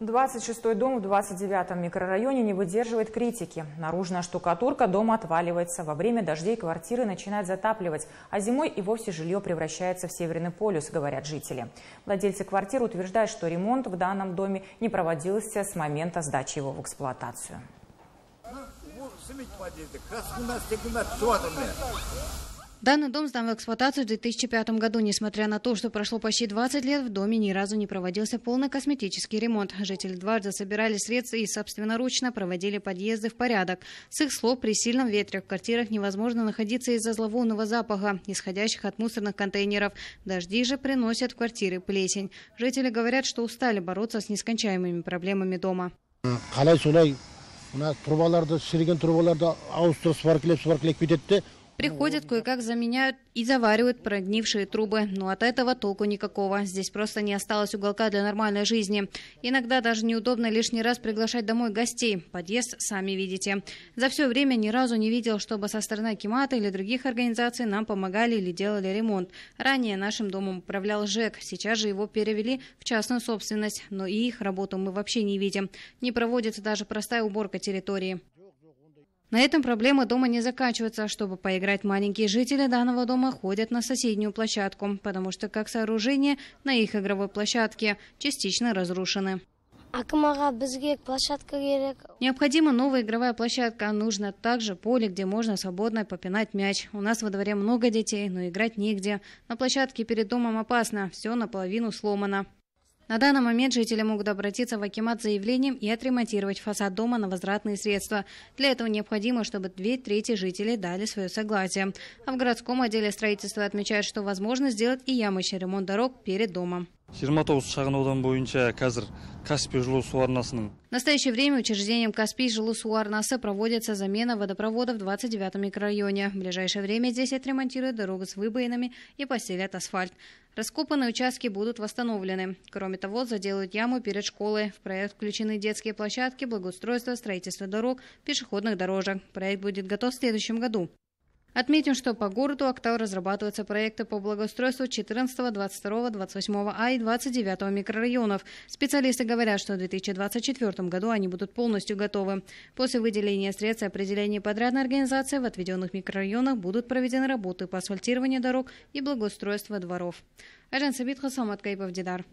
26-й дом в 29-м микрорайоне не выдерживает критики. Наружная штукатурка дома отваливается. Во время дождей квартиры начинает затапливать, а зимой и вовсе жилье превращается в Северный полюс, говорят жители. Владельцы квартиры утверждают, что ремонт в данном доме не проводился с момента сдачи его в эксплуатацию. Ну, Данный дом сдан в эксплуатацию в 2005 году. Несмотря на то, что прошло почти 20 лет, в доме ни разу не проводился полный косметический ремонт. Жители дважды собирали средства и собственноручно проводили подъезды в порядок. С их слов, при сильном ветре в квартирах невозможно находиться из-за зловонного запаха, исходящих от мусорных контейнеров. Дожди же приносят в квартиры плесень. Жители говорят, что устали бороться с нескончаемыми проблемами дома. Қалай солай мына трубаларды шіріген трубаларды ауыстырып сваркілеп Приходят, кое-как заменяют и заваривают прогнившие трубы. Но ну, от этого толку никакого. Здесь просто не осталось уголка для нормальной жизни. Иногда даже неудобно лишний раз приглашать домой гостей. Подъезд сами видите. За все время ни разу не видел, чтобы со стороны Кимата или других организаций нам помогали или делали ремонт. Ранее нашим домом управлял ЖЭК. Сейчас же его перевели в частную собственность. Но и их работу мы вообще не видим. Не проводится даже простая уборка территории. На этом проблема дома не заканчивается. Чтобы поиграть, маленькие жители данного дома ходят на соседнюю площадку, потому что как сооружение на их игровой площадке частично разрушены. А Необходима новая игровая площадка. Нужно также поле, где можно свободно попинать мяч. У нас во дворе много детей, но играть негде. На площадке перед домом опасно. Все наполовину сломано. На данный момент жители могут обратиться в Акимат с заявлением и отремонтировать фасад дома на возвратные средства. Для этого необходимо, чтобы две трети жителей дали свое согласие. А в городском отделе строительства отмечают, что возможно сделать и ямочный ремонт дорог перед домом жиырма тоғыз шағын аудан бойынша қазір каспий в настоящее время учреждением Каспий жилу проводится замена водопровода в 29 микрорайоне. В ближайшее время здесь отремонтируют дорогу с выбоинами и постелят асфальт. Раскопанные участки будут восстановлены. Кроме того, заделают яму перед школой. В проект включены детские площадки, благоустройство, строительство дорог, пешеходных дорожек. Проект будет готов в следующем году. Отметим, что по городу «Октал» разрабатываются проекты по благоустройству 14, 22, 28 А и 29 микрорайонов. Специалисты говорят, что в 2024 году они будут полностью готовы. После выделения средств и определения подрядной организации в отведенных микрорайонах будут проведены работы по асфальтированию дорог и благоустройству дворов. Ажан Сабит Хасам Аткаипов, Дидар.